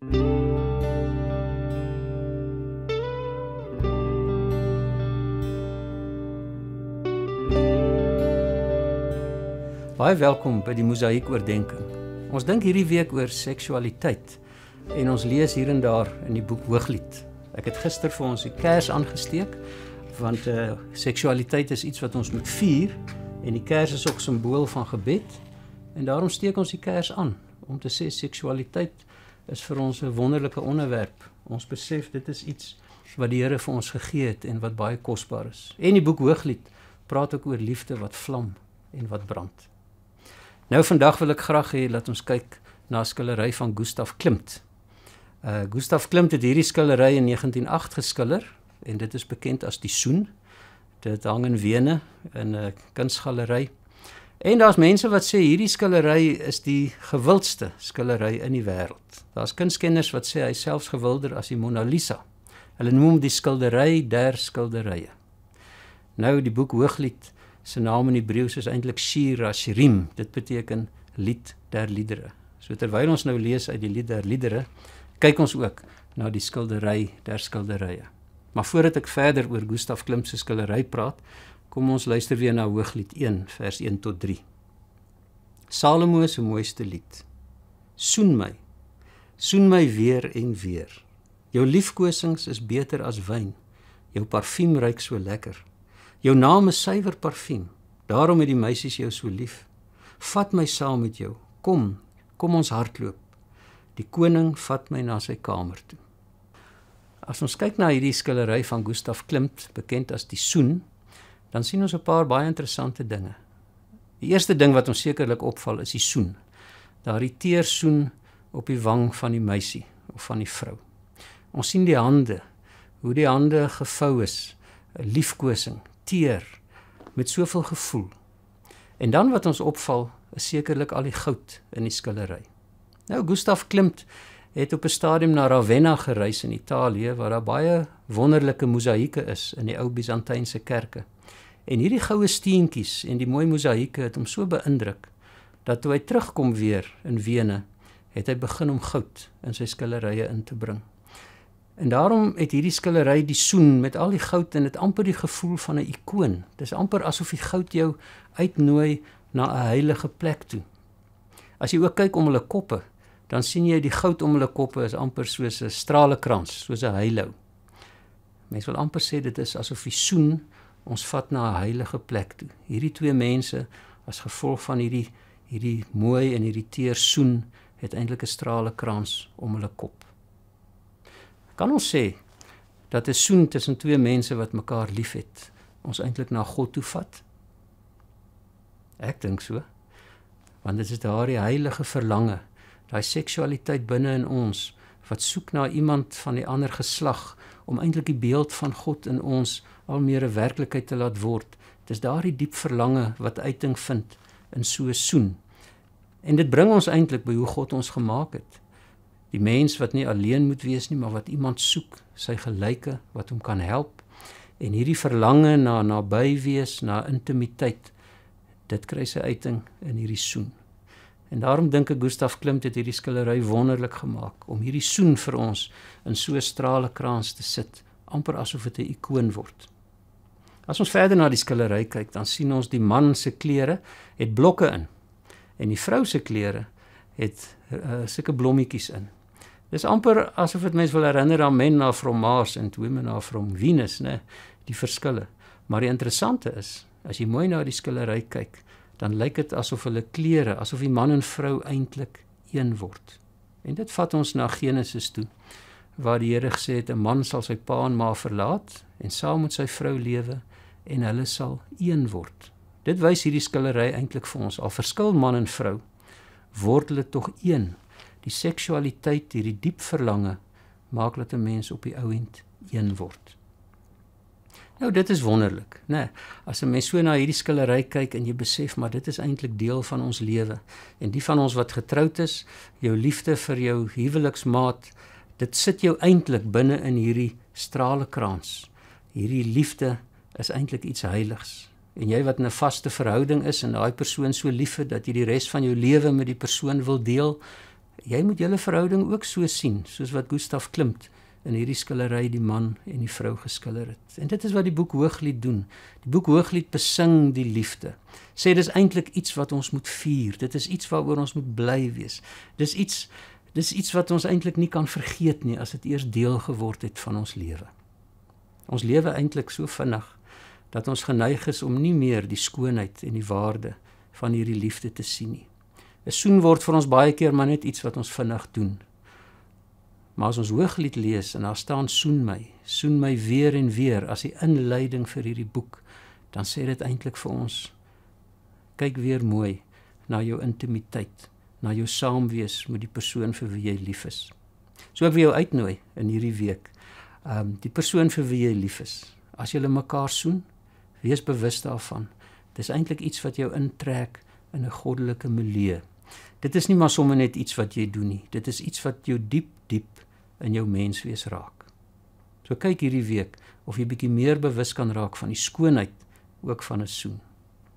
Baie welkom by die Mosaïek oordeenking. Ons dink hierdie week oor seksualiteit en ons lees hier en daar in die boek Hooglied. Ek het gister vir ons die kers aangesteek want eh uh, seksualiteit is iets wat ons moet vier en die kers is ook simbool van gebed en daarom steek ons die kers aan om te sê seksualiteit is vir ons 'n wonderlike onderwerp. Ons besef dit is iets wat die Here vir ons gegee het en wat baie kosbaar is. En die boek Hooglied praat ook oor liefde wat vlam en wat brand. Nou vandag wil ek graag hê dat ons kyk na skildery van Gustav Klimt. Uh eh, Gustav Klimt het hierdie skildery in 1908 geskilder en dit is bekend as Die Soen. Dit hang in Wene in 'n eh, kunsgalery. En daar's mense wat sê hierdie skildery is die gewildste skildery in die wêreld. Daar's kunstkenners wat sê hy selfs gewilder as die Mona Lisa. Hulle noem die skildery der skilderye. Nou die boek Hooglied se naam in Hebreë is eintlik Shir HaShirim. Dit beteken lied der liedere. So terwyl ons nou lees uit die lied der liedere, kyk ons ook na die skildery der skilderye. Maar voordat ek verder oor Gustav Klimt se skildery praat, Kom ons luister weer na Hooglied 1 vers 1 tot 3. Salomo se mooiste lied. Soen my. Soen my weer en weer. Jou liefkosings is beter as wyn. Jou parfuum ruik so lekker. Jou naam is suiwer parfuum. Daarom het die meisies jou so lief. Vat my saam met jou. Kom, kom ons hardloop. Die koning vat my na sy kamer toe. As ons kyk na hierdie skildery van Gustav Klimt, bekend as die Soen, dan sien ons 'n paar baie interessante dinge. Die eerste ding wat ons sekerlik opval is die soen. Daardie teer soen op die wang van die meisie of van die vrou. Ons sien die hande, hoe die hande gevou is, 'n liefkosing, teer met soveel gevoel. En dan wat ons opval, is sekerlik al die goud in die skildery. Nou Gustav Klimt het op 'n stadium na Ravenna gereis in Italië waar daar baie wonderlike mosaïeke is in die ou Byzantynse kerke. En hierdie goue steentjies en die mooi mosaïeke het hom so beïndruk dat toe hy terugkom weer in Wene, het hy begin om goud in sy skillerye in te bring. En daarom het hierdie skillery die soen met al die goud en dit amper die gevoel van 'n ikoon. Dis amper asof die goud jou uitnooi na 'n heilige plek toe. As jy ook kyk om hulle koppe, dan sien jy die goud om hulle koppe is amper soos 'n stralekrans, soos 'n halo. Mense wil amper sê dit is asof die soen ons vat na 'n heilige plek toe. Hierdie twee mense as gevolg van hierdie hierdie mooi en hierdie teer soen het eintlik 'n strale krans om hulle kop. Kan ons sê dat 'n soen tussen twee mense wat mekaar liefhet ons eintlik na God toe vat? Ek dink so. Want dit is daardie heilige verlange, daai seksualiteit binne in ons wat soek na iemand van die ander geslag om eintlik die beeld van God in ons al meer 'n werklikheid te laat word. Dit is daardie diep verlange wat uiting vind in so 'n soen. En dit bring ons eintlik by hoe God ons gemaak het. Die mens wat nie alleen moet wees nie, maar wat iemand soek, sy gelyke wat hom kan help. En hierdie verlange na naby wees, na intimiteit, dit kry sy uiting in hierdie soen. En daarom dink ek Gustav Klimt het hierdie skildery wonderlik gemaak om hierdie soen vir ons in so 'n stralekrans te sit, amper asof dit 'n ikoon word. As ons verder na die skildery kyk, dan sien ons die man se klere het blokke in en die vrou se klere het uh, sulke blommetjies in. Dis amper asof dit mense wil herinner aan men na from Mars en women na from Venus, né, die verskille. Maar die interessante is, as jy mooi na die skildery kyk, dan lyk dit asof hulle klere, asof die man en vrou eintlik een word. En dit vat ons na Genesis toe waar die Here gesê het 'n man sal sy pa en ma verlaat en saam met sy vrou lewe en hulle sal een word. Dit wys hierdie skillery eintlik vir ons al verskil man en vrou word hulle tog een. Die seksualiteit, hierdie diep verlange maak dat 'n mens op die ou end een word. Nou dit is wonderlik, né? Nee, as 'n mens so na hierdie skildery kyk en jy besef maar dit is eintlik deel van ons lewe. En die van ons wat getroud is, jou liefde vir jou huweliksmaat, dit sit jou eintlik binne in hierdie stralekrans. Hierdie liefde is eintlik iets heiligs. En jy wat in 'n vaste verhouding is en daai persoon so lief het dat jy die res van jou lewe met die persoon wil deel, jy moet julle verhouding ook so sien, soos wat Gustav Klimt in hierdie skildery die man en die vrou geskilder het. En dit is wat die boek Hooglied doen. Die boek Hooglied besing die liefde. Sê dis eintlik iets wat ons moet vier. Dit is iets waaroor ons moet bly wees. Dis iets dis iets wat ons eintlik nie kan vergeet nie as dit eers deel geword het van ons lewe. Ons lewe eintlik so vinnig dat ons geneig is om nie meer die skoonheid en die waarde van hierdie liefde te sien nie. 'n Soen word vir ons baie keer maar net iets wat ons vinnig doen Maar as ons Hooglied lees en daar staan soen my, soen my weer en weer as die inleiding vir hierdie boek, dan sê dit eintlik vir ons kyk weer mooi na jou intimiteit, na jou saamwees met die persoon vir wie jy lief is. So ek wil jou uitnooi in hierdie week. Ehm um, die persoon vir wie jy lief is. As julle mekaar soen, wees bewus daarvan. Dis eintlik iets wat jou intrek in 'n goddelike milieu dit is nie maar sommer net iets wat jy doen nie. Dit is iets wat jou diep diep in jou menswees raak. So kyk hierdie week of jy bietjie meer bewus kan raak van die skoonheid ook van 'n soen.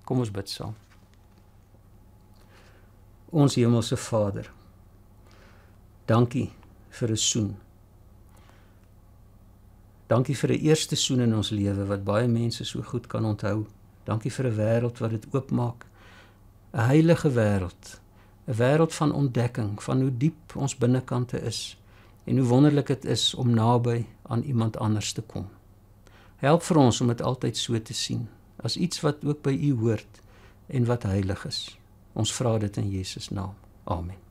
Kom ons bid saam. Ons hemelse Vader. Dankie vir 'n soen. Dankie vir 'n eerste soen in ons lewe wat baie mense so goed kan onthou. Dankie vir 'n wêreld wat dit oopmaak. 'n Heilige wêreld 'n wêreld van ontdekking van hoe diep ons binnekante is en hoe wonderlik dit is om naby aan iemand anders te kom. Help vir ons om dit altyd so te sien as iets wat ook by U hoort en wat heilig is. Ons vra dit in Jesus naam. Amen.